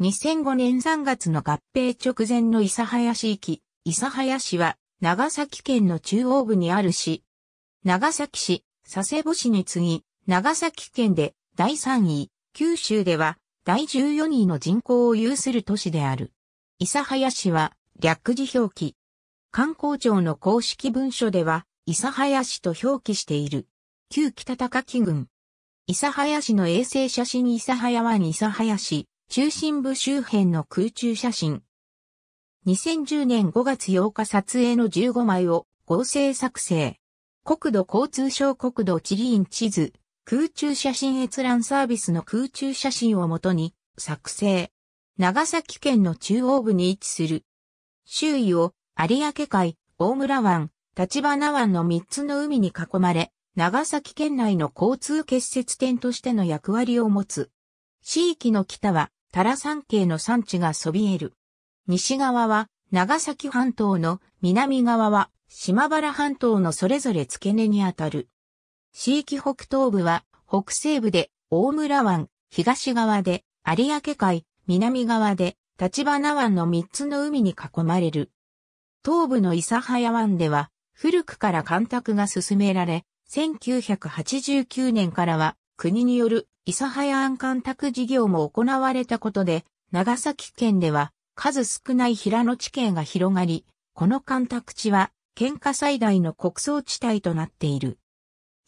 2005年3月の合併直前の諫早市域、諫早市は長崎県の中央部にある市。長崎市、佐世保市に次ぎ、長崎県で第3位、九州では第14位の人口を有する都市である。諫早市は略字表記。観光庁の公式文書では、諫早市と表記している。旧北高木郡。諫早市の衛星写真諫早湾諫早市、中心部周辺の空中写真。2010年5月8日撮影の15枚を合成作成。国土交通省国土地理院地図、空中写真閲覧サービスの空中写真をもとに作成。長崎県の中央部に位置する。周囲を有明海、大村湾、立花湾の3つの海に囲まれ、長崎県内の交通結節点としての役割を持つ。地域の北はタラ山系の産地がそびえる。西側は長崎半島の南側は島原半島のそれぞれ付け根にあたる。地域北東部は北西部で大村湾、東側で有明海、南側で立花湾の三つの海に囲まれる。東部の諫早湾では古くから干拓が進められ、1989年からは国による諫早安干拓事業も行われたことで、長崎県では数少ない平野地形が広がり、この干拓地は県下最大の国葬地帯となっている。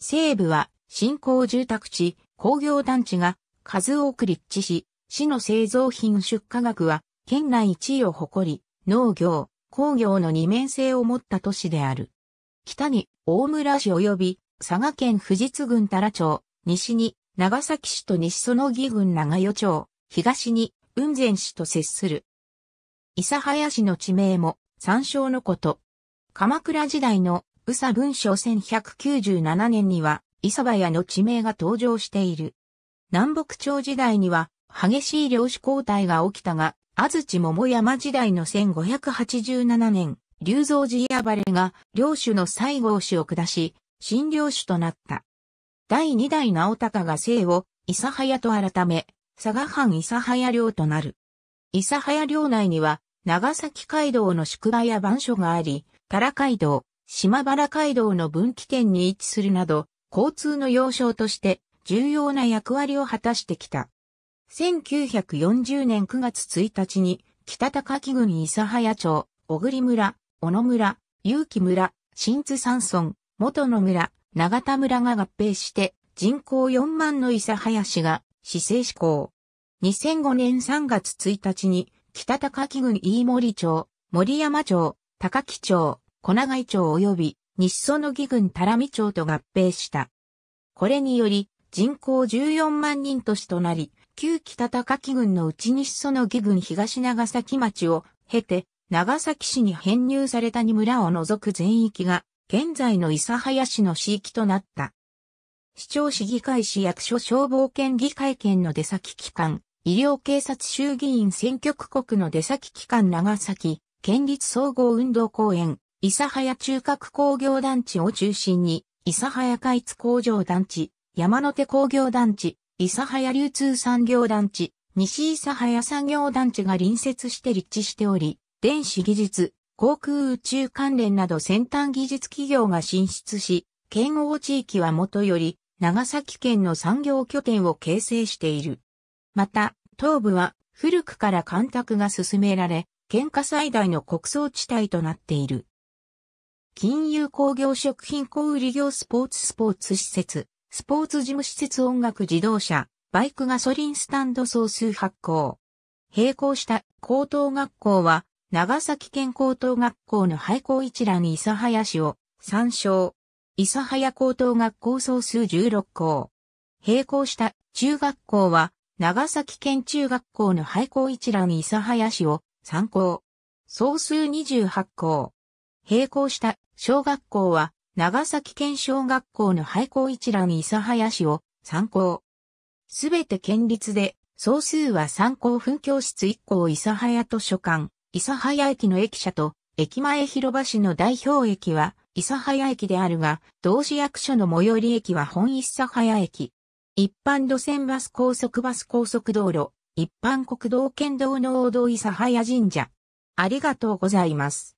西部は新興住宅地、工業団地が数多く立地し、市の製造品出荷額は県内1位を誇り、農業、工業の二面性を持った都市である。北に大村市及び佐賀県富士津郡太良町、西に長崎市と西園木郡長与町、東に雲仙市と接する。諫早市の地名も参照のこと。鎌倉時代の宇佐文書1197年には諫早の地名が登場している。南北朝時代には激しい領主交代が起きたが、安土桃山時代の1587年、龍造寺暴れが領主の西郷氏を下し、新領主となった。第二代直高が姓を、諫早と改め、佐賀藩諫早領となる。諫早領内には、長崎街道の宿場や番所があり、唐街道、島原街道の分岐点に位置するなど、交通の要衝として重要な役割を果たしてきた。1940年9月1日に、北高木郡諫早町、小栗村、小野村、結城村、新津山村、元野村、長田村が合併して人口4万の伊佐林が市政施行。2005年3月1日に北高木郡飯森町、森山町、高木町、小長井町及び西園木郡多良見町と合併した。これにより人口14万人都市となり、旧北高木郡の内西園木郡東長崎町を経て、長崎市に編入された二村を除く全域が現在の諫早市の市域となった。市長市議会市役所消防県議会県の出先機関、医療警察衆議院選挙区国の出先機関長崎、県立総合運動公園、諫早中核工業団地を中心に、諫早海津工場団地、山手工業団地、諫早流通産業団地、西諫早産業団地が隣接して立地しており、電子技術、航空宇宙関連など先端技術企業が進出し、県央地域はもとより、長崎県の産業拠点を形成している。また、東部は古くから干拓が進められ、県下最大の国葬地帯となっている。金融工業食品小売業スポーツスポーツ施設、スポーツ事務施設音楽自動車、バイクガソリンスタンド総数発行。並行した高等学校は長崎県高等学校の廃校一覧諫早市を参照。諫早高等学校総数16校。並行した中学校は長崎県中学校の廃校一覧諫早市を参考。総数28校。並行した小学校は長崎県小学校の廃校一覧諫早市を参考。すべて県立で、総数は参考分教室1校諫早図書館。諫早駅の駅舎と、駅前広場市の代表駅は、諫早駅であるが、同市役所の最寄り駅は本諫早駅。一般路線バス高速バス高速道路、一般国道県道の王道諫早神社。ありがとうございます。